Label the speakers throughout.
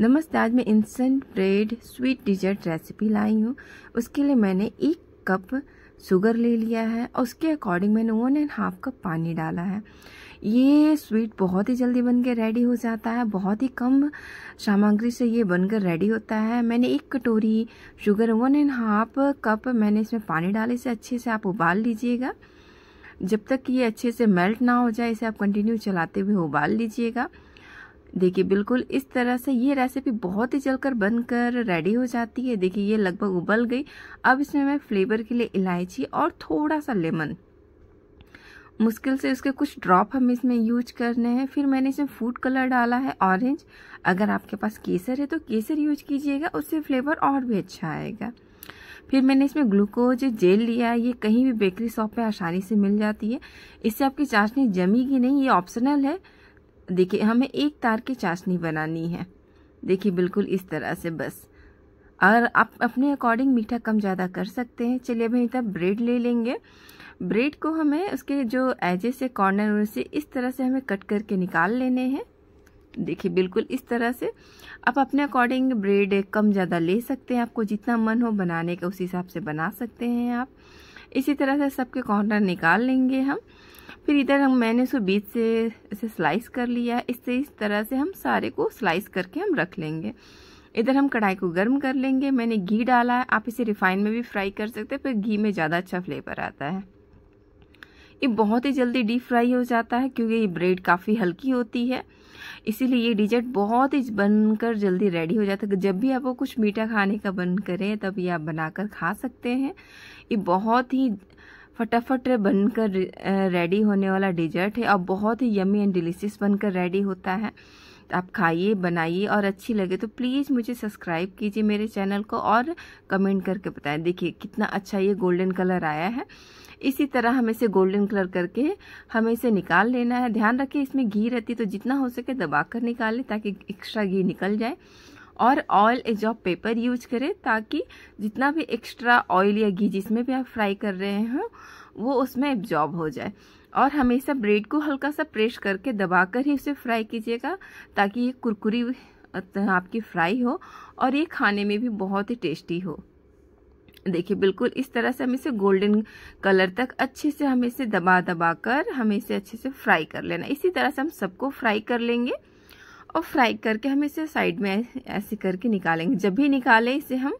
Speaker 1: नमस्ते आज मैं instant bread sweet dessert recipe लाई हूँ उसके लिए मैंने एक कप शुगर ले लिया है और उसके अकॉर्डिंग मैंने वन एंड हाफ कप पानी डाला है ये स्वीट बहुत ही जल्दी बनकर रेडी हो जाता है बहुत ही कम सामग्री से ये बनकर रेडी होता है मैंने एक कटोरी sugar one and half cup मैंने इसमें पानी डाले इसे अच्छे से आप उबाल लीजिएगा जब तक ये अच्छे से मेल्ट ना हो जाए इसे आप कंटिन्यू चलाते हुए उबाल लीजिएगा देखिए बिल्कुल इस तरह से ये रेसिपी बहुत ही जलकर बनकर रेडी हो जाती है देखिए ये लगभग उबल गई अब इसमें मैं फ्लेवर के लिए इलायची और थोड़ा सा लेमन मुश्किल से उसके कुछ ड्रॉप हम इसमें यूज करने हैं फिर मैंने इसमें फूड कलर डाला है ऑरेंज अगर आपके पास केसर है तो केसर यूज कीजिएगा उससे फ्लेवर और भी अच्छा आएगा फिर मैंने इसमें ग्लूकोज जेल लिया है ये कहीं भी बेकरी शॉप पे आसानी से मिल जाती है इससे आपकी चाशनी जमेगी नहीं ये ऑप्शनल है देखिए हमें एक तार की चाशनी बनानी है देखिए बिल्कुल इस तरह से बस और आप अपने अकॉर्डिंग मीठा कम ज़्यादा कर सकते हैं चलिए अभी तब ब्रेड ले लेंगे ब्रेड को हमें उसके जो एजे से कॉर्नर से इस तरह से हमें कट करके निकाल लेने हैं देखिए बिल्कुल इस तरह से आप अपने अकॉर्डिंग ब्रेड कम ज़्यादा ले सकते हैं आपको जितना मन हो बनाने का उस हिसाब से बना सकते हैं आप इसी तरह से सबके कॉर्नर निकाल लेंगे हम फिर इधर हम मैंने उसको बीच से इसे स्लाइस कर लिया है इससे इस तरह से हम सारे को स्लाइस करके हम रख लेंगे इधर हम कढ़ाई को गर्म कर लेंगे मैंने घी डाला है आप इसे रिफाइन में भी फ्राई कर सकते हैं पर घी में ज़्यादा अच्छा फ्लेवर आता है ये बहुत ही जल्दी डीप फ्राई हो जाता है क्योंकि ये ब्रेड काफ़ी हल्की होती है इसीलिए ये डिजर्ट बहुत ही बनकर जल्दी रेडी हो जाता है जब भी आपको कुछ मीठा खाने का बन करें तब ये आप बनाकर खा सकते हैं ये बहुत ही फटाफट बनकर रेडी होने वाला डिजर्ट है और बहुत ही यमी एंड डिलीशियस बनकर रेडी होता है आप खाइए बनाइए और अच्छी लगे तो प्लीज़ मुझे सब्सक्राइब कीजिए मेरे चैनल को और कमेंट करके बताएं देखिए कितना अच्छा ये गोल्डन कलर आया है इसी तरह हमें इसे गोल्डन कलर करके हमें इसे निकाल लेना है ध्यान रखिए इसमें घी रहती तो जितना हो सके दबा कर निकाल लें ताकि एक्स्ट्रा घी निकल जाए और oil edge of paper use करें ताकि जितना भी एक्स्ट्रा ऑयल या घी जिसमें भी आप फ्राई कर रहे हों वो उसमें एब्जॉर्ब हो जाए और हमेशा ब्रेड को हल्का सा प्रेस करके दबाकर ही उसे फ्राई कीजिएगा ताकि ये कुरकुरी आपकी फ्राई हो और ये खाने में भी बहुत ही टेस्टी हो देखिए बिल्कुल इस तरह से हम इसे गोल्डन कलर तक अच्छे से हमें इसे दबा दबा कर हमें इसे अच्छे से फ्राई कर लेना इसी तरह से हम सबको फ्राई कर लेंगे और फ्राई करके हम इसे साइड में ऐसे करके निकालेंगे जब भी निकालें इसे हम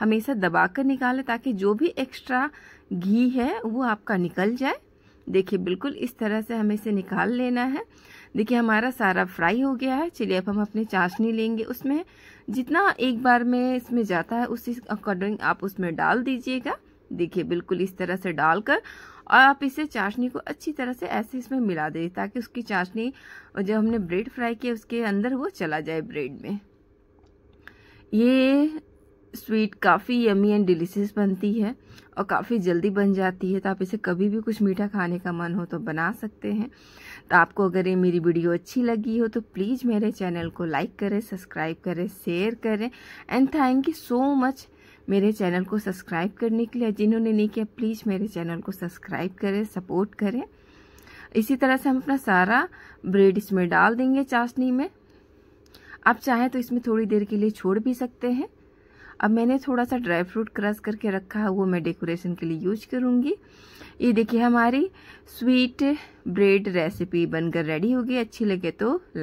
Speaker 1: हमेशा दबा कर निकालें ताकि जो भी एक्स्ट्रा घी है वो आपका निकल जाए देखिए बिल्कुल इस तरह से हमें इसे निकाल लेना है देखिए हमारा सारा फ्राई हो गया है चलिए अब हम अपनी चाशनी लेंगे उसमें जितना एक बार में इसमें जाता है उसी अकॉर्डिंग आप उसमें डाल दीजिएगा देखिए बिल्कुल इस तरह से डालकर और आप इसे चाशनी को अच्छी तरह से ऐसे इसमें मिला दें ताकि उसकी चाशनी जो हमने ब्रेड फ्राई किया उसके अंदर वो चला जाए ब्रेड में ये स्वीट काफ़ी यमी एंड डिलीशियस बनती है और काफ़ी जल्दी बन जाती है तो आप इसे कभी भी कुछ मीठा खाने का मन हो तो बना सकते हैं तो आपको अगर ये मेरी वीडियो अच्छी लगी हो तो प्लीज़ मेरे चैनल को लाइक करें सब्सक्राइब करें शेयर करें and thank you so much मेरे चैनल को सब्सक्राइब करने के लिए जिन्होंने नहीं किया प्लीज़ मेरे चैनल को सब्सक्राइब करें सपोर्ट करें इसी तरह से हम अपना सारा ब्रेड इसमें डाल देंगे चाशनी में आप चाहें तो इसमें थोड़ी देर के लिए छोड़ भी सकते हैं अब मैंने थोड़ा सा ड्राई फ्रूट क्रश करके रखा है वो मैं डेकोरेशन के लिए यूज करूँगी ये देखिए हमारी स्वीट ब्रेड रेसिपी बनकर रेडी होगी अच्छी लगे तो लाइक